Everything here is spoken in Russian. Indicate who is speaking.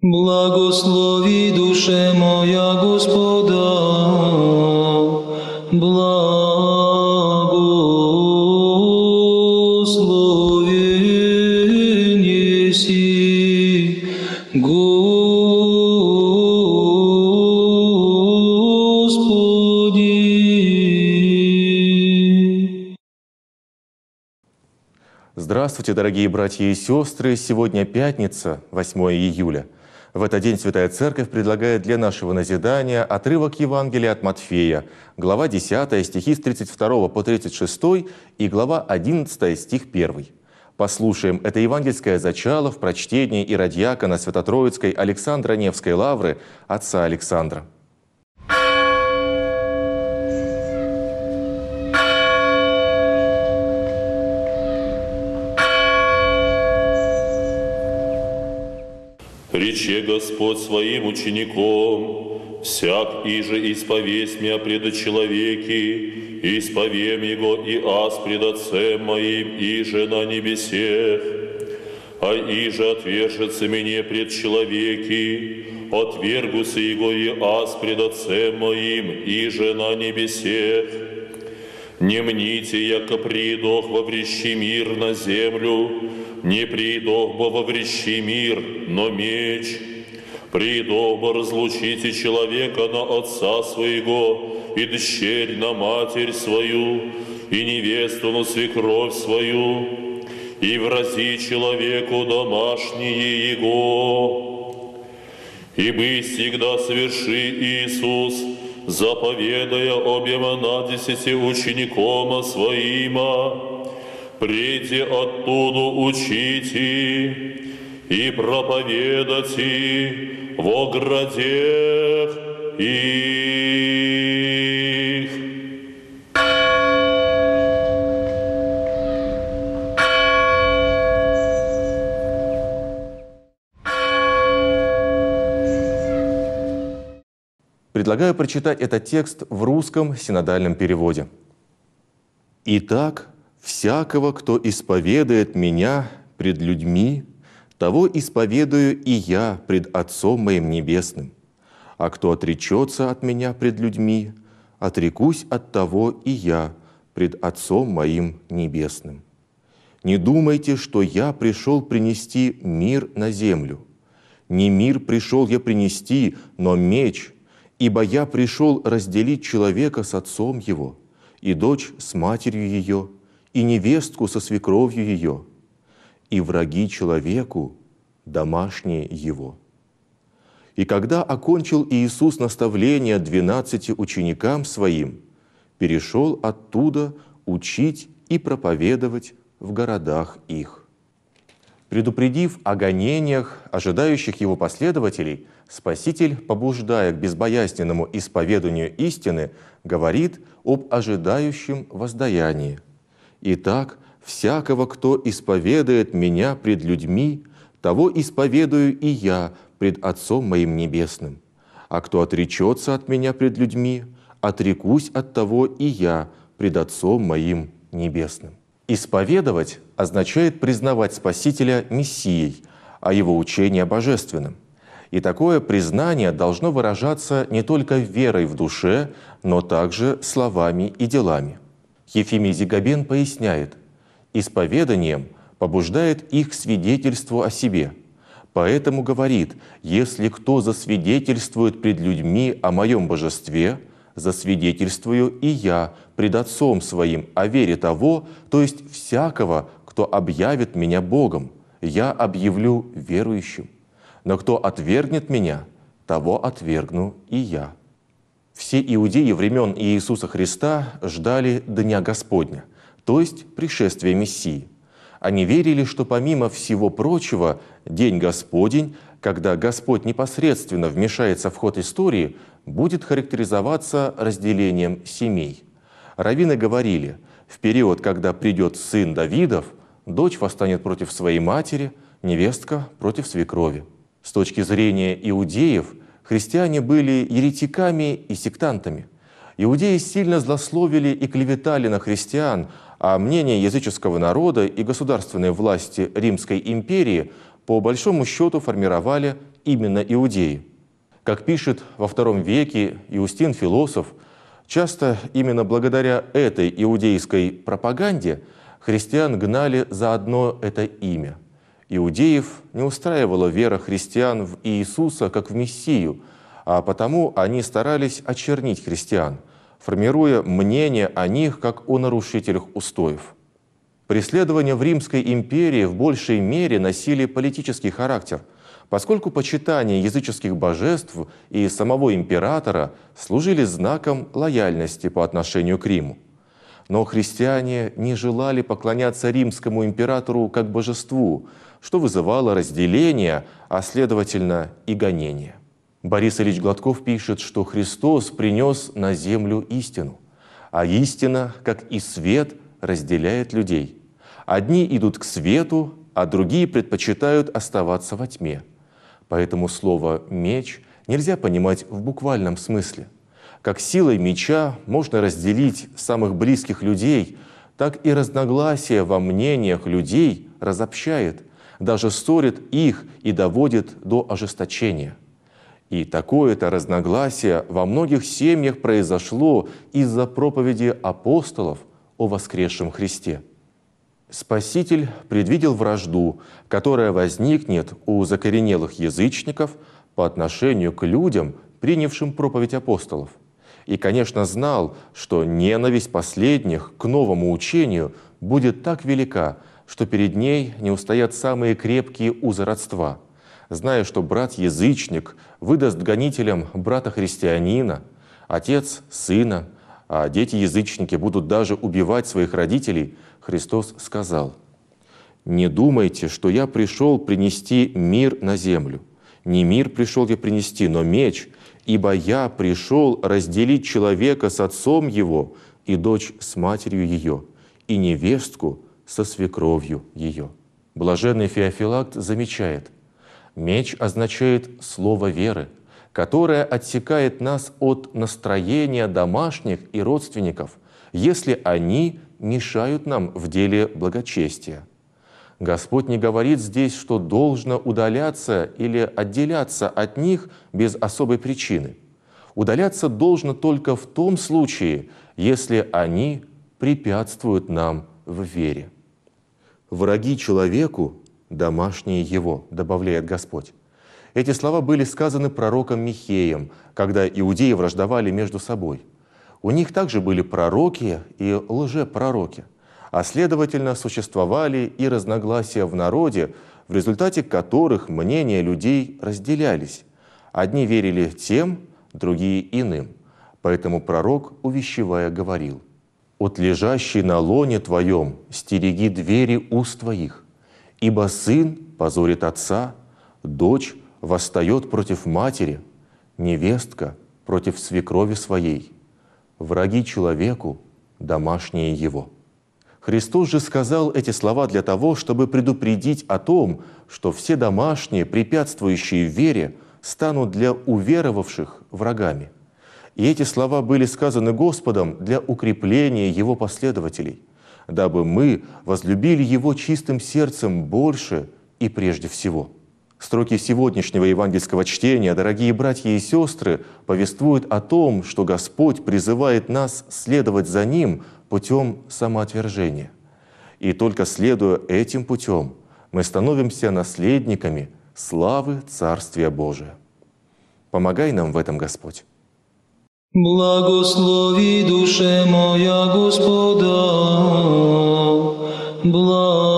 Speaker 1: Благослови душе моя Господа, благослови неси, Господи.
Speaker 2: Здравствуйте, дорогие братья и сестры! Сегодня пятница, 8 июля – в этот день Святая Церковь предлагает для нашего назидания отрывок Евангелия от Матфея, глава 10, стихи с 32 по 36 и глава 11, стих 1. Послушаем это евангельское зачало в прочтении и радиака на Святотроицкой Александра Невской лавры отца Александра.
Speaker 1: рече Господь своим учеником, «Всяк иже исповесть меня пред человеки, исповем его и аз пред Отцем моим, иже на небесех, а иже отвержется мне пред человеки, отвергуся его и аз пред Отцем моим, иже на небесех». Не мните, яко приидох во врещи мир на землю, не приидох бо во врещи мир, но меч. Приидох бо разлучите человека на отца своего, и дщерь на матерь свою, и невесту на свекровь свою, и врази человеку домашние его. И бы всегда соверши Иисус, заповедая объема на десяти ученикома своима, прийти оттуда учите и проповедати во градех и
Speaker 2: Предлагаю прочитать этот текст в русском синодальном переводе. «Итак, всякого, кто исповедует меня пред людьми, того исповедую и я пред Отцом моим Небесным. А кто отречется от меня пред людьми, отрекусь от того и я пред Отцом моим Небесным. Не думайте, что я пришел принести мир на землю. Не мир пришел я принести, но меч – ибо я пришел разделить человека с отцом его, и дочь с матерью ее, и невестку со свекровью ее, и враги человеку домашние его». И когда окончил Иисус наставление двенадцати ученикам своим, перешел оттуда учить и проповедовать в городах их. Предупредив о гонениях, ожидающих его последователей, Спаситель, побуждая к безбоязненному исповеданию истины, говорит об ожидающем воздаянии. «Итак, всякого, кто исповедует меня пред людьми, того исповедую и я пред Отцом моим Небесным. А кто отречется от меня пред людьми, отрекусь от того и я пред Отцом моим Небесным». Исповедовать означает признавать Спасителя Мессией, а его учение божественным. И такое признание должно выражаться не только верой в душе, но также словами и делами. Ефимий Зигабен поясняет, исповеданием побуждает их к свидетельству о себе. Поэтому говорит, если кто засвидетельствует пред людьми о моем божестве – засвидетельствую и я пред Отцом Своим о вере того, то есть всякого, кто объявит меня Богом, я объявлю верующим. Но кто отвергнет меня, того отвергну и я». Все иудеи времен Иисуса Христа ждали Дня Господня, то есть пришествия Мессии. Они верили, что помимо всего прочего, День Господень – когда Господь непосредственно вмешается в ход истории, будет характеризоваться разделением семей. Равины говорили, в период, когда придет сын Давидов, дочь восстанет против своей матери, невестка против свекрови. С точки зрения иудеев, христиане были еретиками и сектантами. Иудеи сильно злословили и клеветали на христиан, а мнение языческого народа и государственной власти Римской империи – по большому счету формировали именно иудеи. Как пишет во втором веке Иустин Философ, часто именно благодаря этой иудейской пропаганде христиан гнали за одно это имя. Иудеев не устраивала вера христиан в Иисуса как в Мессию, а потому они старались очернить христиан, формируя мнение о них как о нарушителях устоев – Преследования в Римской империи в большей мере носили политический характер, поскольку почитание языческих божеств и самого императора служили знаком лояльности по отношению к Риму. Но христиане не желали поклоняться римскому императору как божеству, что вызывало разделение, а следовательно и гонение. Борис Ильич Гладков пишет, что Христос принес на землю истину, а истина, как и свет, разделяет людей – Одни идут к свету, а другие предпочитают оставаться во тьме. Поэтому слово «меч» нельзя понимать в буквальном смысле. Как силой меча можно разделить самых близких людей, так и разногласия во мнениях людей разобщает, даже ссорит их и доводит до ожесточения. И такое-то разногласие во многих семьях произошло из-за проповеди апостолов о воскресшем Христе – Спаситель предвидел вражду, которая возникнет у закоренелых язычников по отношению к людям, принявшим проповедь апостолов. И, конечно, знал, что ненависть последних к новому учению будет так велика, что перед ней не устоят самые крепкие узы родства. Зная, что брат-язычник выдаст гонителям брата-христианина, отец – сына – а дети-язычники будут даже убивать своих родителей, Христос сказал, «Не думайте, что я пришел принести мир на землю. Не мир пришел я принести, но меч, ибо я пришел разделить человека с отцом его и дочь с матерью ее, и невестку со свекровью ее». Блаженный Феофилакт замечает, меч означает слово веры – которая отсекает нас от настроения домашних и родственников, если они мешают нам в деле благочестия. Господь не говорит здесь, что должно удаляться или отделяться от них без особой причины. Удаляться должно только в том случае, если они препятствуют нам в вере. «Враги человеку – домашние его», – добавляет Господь. Эти слова были сказаны пророком Михеем, когда иудеи враждовали между собой. У них также были пророки и лжепророки, а следовательно существовали и разногласия в народе, в результате которых мнения людей разделялись. Одни верили тем, другие иным. Поэтому пророк, увещевая, говорил, «От лежащей на лоне твоем стереги двери уст твоих, ибо сын позорит отца, дочь – восстает против матери, невестка против свекрови своей, враги человеку, домашние его». Христос же сказал эти слова для того, чтобы предупредить о том, что все домашние, препятствующие вере, станут для уверовавших врагами. И эти слова были сказаны Господом для укрепления Его последователей, дабы мы возлюбили Его чистым сердцем больше и прежде всего – Строки сегодняшнего евангельского чтения, дорогие братья и сестры, повествуют о том, что Господь призывает нас следовать за Ним путем самоотвержения. И только следуя этим путем, мы становимся наследниками славы Царствия Божия. Помогай нам в этом, Господь.
Speaker 1: Благослови душе моя Господа, благослови.